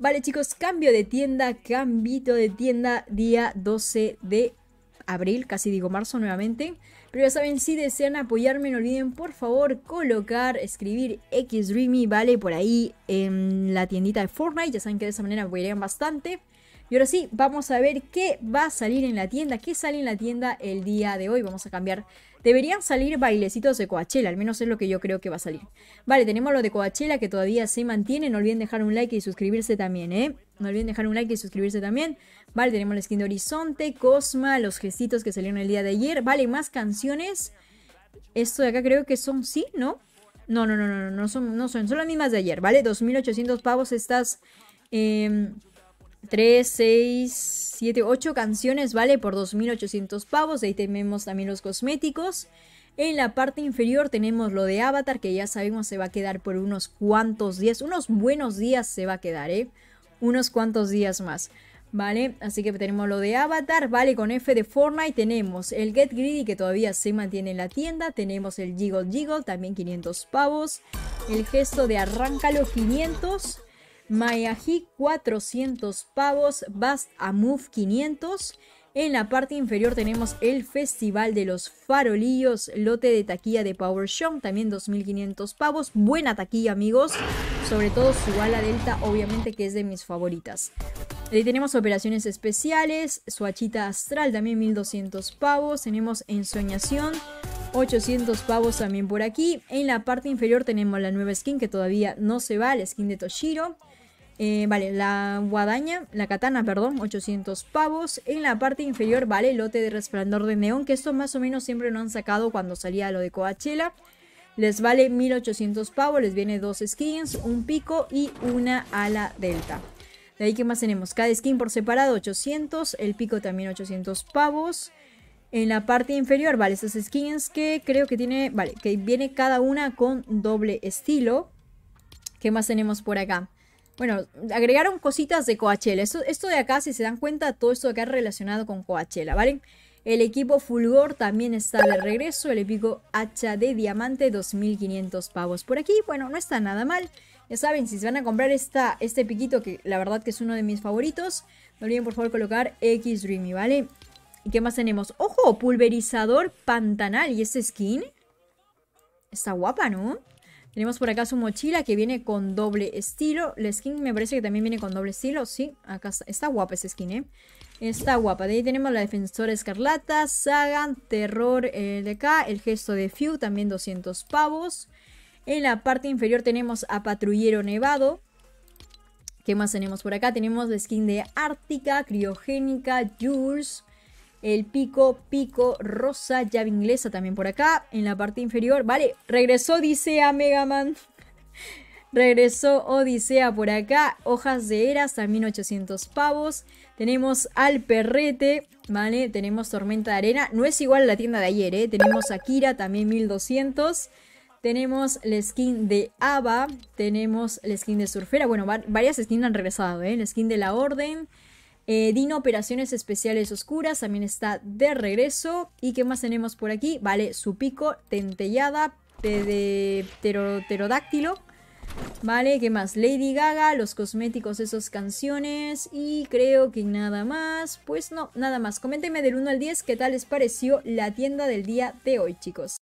Vale chicos, cambio de tienda, cambito de tienda, día 12 de abril, casi digo marzo nuevamente. Pero ya saben, si desean apoyarme, no olviden por favor colocar, escribir Xdreamy, ¿vale? Por ahí en la tiendita de Fortnite, ya saben que de esa manera apoyarían bastante. Y ahora sí, vamos a ver qué va a salir en la tienda, qué sale en la tienda el día de hoy. Vamos a cambiar. Deberían salir bailecitos de Coachella, al menos es lo que yo creo que va a salir. Vale, tenemos lo de Coachella que todavía se mantiene. No olviden dejar un like y suscribirse también, ¿eh? No olviden dejar un like y suscribirse también. Vale, tenemos la skin de Horizonte, Cosma, los gestitos que salieron el día de ayer. Vale, más canciones. Esto de acá creo que son sí, ¿no? No, no, no, no, no, son, no son, son las mismas de ayer, ¿vale? 2.800 pavos estas... Eh, em, 3, 6, 7, 8 canciones, ¿vale? Por 2.800 pavos. Ahí tenemos también los cosméticos. En la parte inferior tenemos lo de Avatar, que ya sabemos se va a quedar por unos cuantos días. Unos buenos días se va a quedar, ¿eh? Unos cuantos días más. ¿Vale? Así que tenemos lo de Avatar, ¿vale? Con F de Fortnite tenemos el Get Greedy que todavía se mantiene en la tienda, tenemos el Jiggle Jiggle, también 500 pavos, el gesto de Arráncalo 500, Mayahi 400 pavos, a Move 500. En la parte inferior tenemos el Festival de los Farolillos, lote de taquilla de Power Show, también 2.500 pavos. Buena taquilla, amigos. Sobre todo su ala delta, obviamente que es de mis favoritas. Ahí eh, tenemos operaciones especiales, Suachita Astral también 1.200 pavos. Tenemos Ensoñación, 800 pavos también por aquí. En la parte inferior tenemos la nueva skin que todavía no se va, la skin de Toshiro. Eh, vale, la guadaña, la katana, perdón, 800 pavos. En la parte inferior, vale, lote de resplandor de neón, que esto más o menos siempre lo han sacado cuando salía lo de Coachella. Les vale 1800 pavos, les viene dos skins, un pico y una ala delta. De ahí, que más tenemos? Cada skin por separado, 800. El pico también, 800 pavos. En la parte inferior, vale, estas skins que creo que tiene, vale, que viene cada una con doble estilo. ¿Qué más tenemos por acá? Bueno, agregaron cositas de Coachella. Esto, de acá, si se dan cuenta, todo esto de acá es relacionado con Coachella, ¿vale? El equipo Fulgor también está de regreso. El épico hacha de diamante, 2.500 pavos por aquí. Bueno, no está nada mal. Ya saben, si se van a comprar esta, este piquito, que la verdad que es uno de mis favoritos, no olviden por favor colocar X Dreamy, ¿vale? ¿Qué más tenemos? ¡Ojo! Pulverizador pantanal. ¿Y ese skin? Está guapa, ¿no? Tenemos por acá su mochila que viene con doble estilo. La skin me parece que también viene con doble estilo. Sí, acá está, está guapa esa skin, ¿eh? Está guapa. De ahí tenemos la Defensora Escarlata, Sagan, Terror eh, de acá, el gesto de Few, también 200 pavos. En la parte inferior tenemos a Patrullero Nevado. ¿Qué más tenemos por acá? Tenemos la skin de Ártica, Criogénica, Jules. El pico, pico rosa, llave inglesa también por acá. En la parte inferior, vale, regresó Odisea Mega Man. regresó Odisea por acá. Hojas de eras también 800 pavos. Tenemos al perrete, ¿vale? Tenemos tormenta de arena. No es igual a la tienda de ayer, ¿eh? Tenemos Akira también 1200. Tenemos la skin de Ava. Tenemos la skin de surfera. Bueno, varias skins han regresado, ¿eh? La skin de la orden. Eh, Dino Operaciones Especiales Oscuras también está de regreso. ¿Y qué más tenemos por aquí? Vale, su pico, Tentellada, de Pterodáctilo. Vale, ¿qué más? Lady Gaga, los cosméticos, esas canciones y creo que nada más. Pues no, nada más. Coméntenme del 1 al 10 qué tal les pareció la tienda del día de hoy, chicos.